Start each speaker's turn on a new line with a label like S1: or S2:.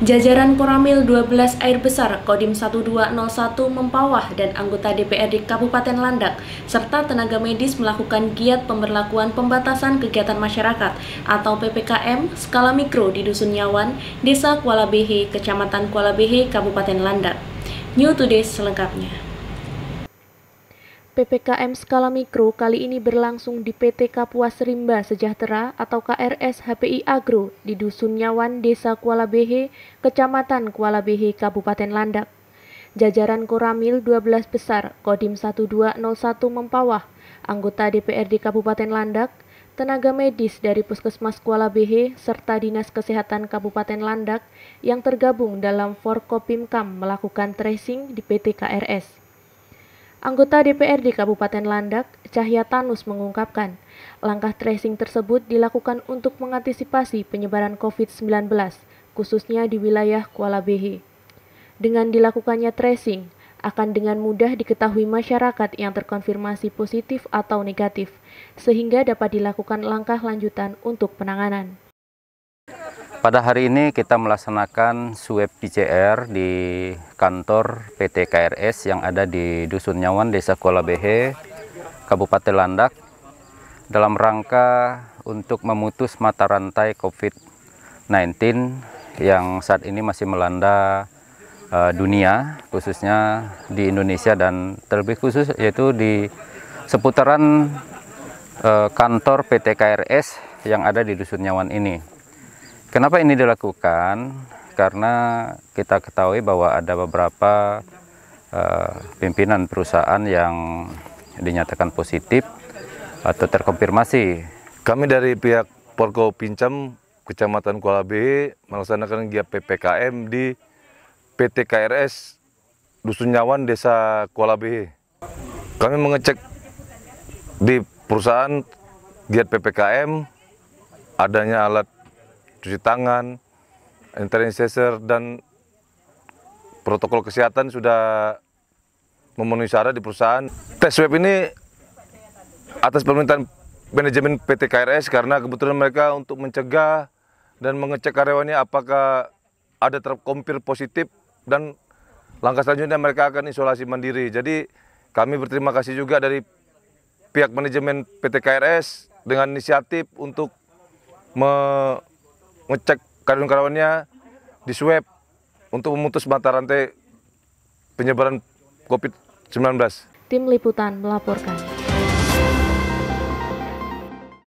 S1: Jajaran Koramil 12 Air Besar Kodim 1201 Mempawah dan anggota DPRD Kabupaten Landak serta tenaga medis melakukan giat pemberlakuan pembatasan kegiatan masyarakat atau PPKM skala mikro di Dusun Nyawan, Desa Kuala Behe, Kecamatan Kuala Behe, Kabupaten Landak. New Today selengkapnya. PPKM skala mikro kali ini berlangsung di PT Kapuas Rimba Sejahtera atau KRS HPI Agro di Dusun Nyawan, Desa Kuala Behe, Kecamatan Kuala Behe, Kabupaten Landak. Jajaran Koramil 12 Besar, Kodim 1201 Mempawah, anggota DPRD Kabupaten Landak, tenaga medis dari Puskesmas Kuala Behe, serta Dinas Kesehatan Kabupaten Landak yang tergabung dalam Forkopimkam melakukan tracing di PT KRS. Anggota DPRD Kabupaten Landak, Cahya Tanus mengungkapkan, langkah tracing tersebut dilakukan untuk mengantisipasi penyebaran COVID-19, khususnya di wilayah Kuala Behe. Dengan dilakukannya tracing, akan dengan mudah diketahui masyarakat yang terkonfirmasi positif atau negatif, sehingga dapat dilakukan langkah lanjutan untuk penanganan.
S2: Pada hari ini kita melaksanakan swab PCR di kantor PT KRS yang ada di Dusun Nyawan, Desa Kuala Behe, Kabupaten Landak, dalam rangka untuk memutus mata rantai COVID-19 yang saat ini masih melanda eh, dunia, khususnya di Indonesia dan terlebih khusus yaitu di seputaran eh, kantor PT KRS yang ada di Dusun Nyawan ini. Kenapa ini dilakukan? Karena kita ketahui bahwa ada beberapa uh, pimpinan perusahaan
S3: yang dinyatakan positif atau
S2: terkonfirmasi.
S3: Kami dari pihak Porko Pincam Kecamatan Kuala B melaksanakan giat PPKM di PT KRS Dusun Nyawan Desa Kuala B. Kami mengecek di perusahaan giat PPKM adanya alat cuci tangan, sanitizer dan protokol kesehatan sudah memenuhi syarat di perusahaan. Tes web ini atas permintaan manajemen PT KRS karena kebetulan mereka untuk mencegah dan mengecek karyawannya apakah ada terkompir positif dan langkah selanjutnya mereka akan isolasi mandiri. Jadi kami berterima kasih juga dari pihak manajemen PT KRS dengan inisiatif untuk me ngecek karyawan karyawannya di swab untuk memutus mata rantai penyebaran COVID-19.
S1: Tim Liputan melaporkan.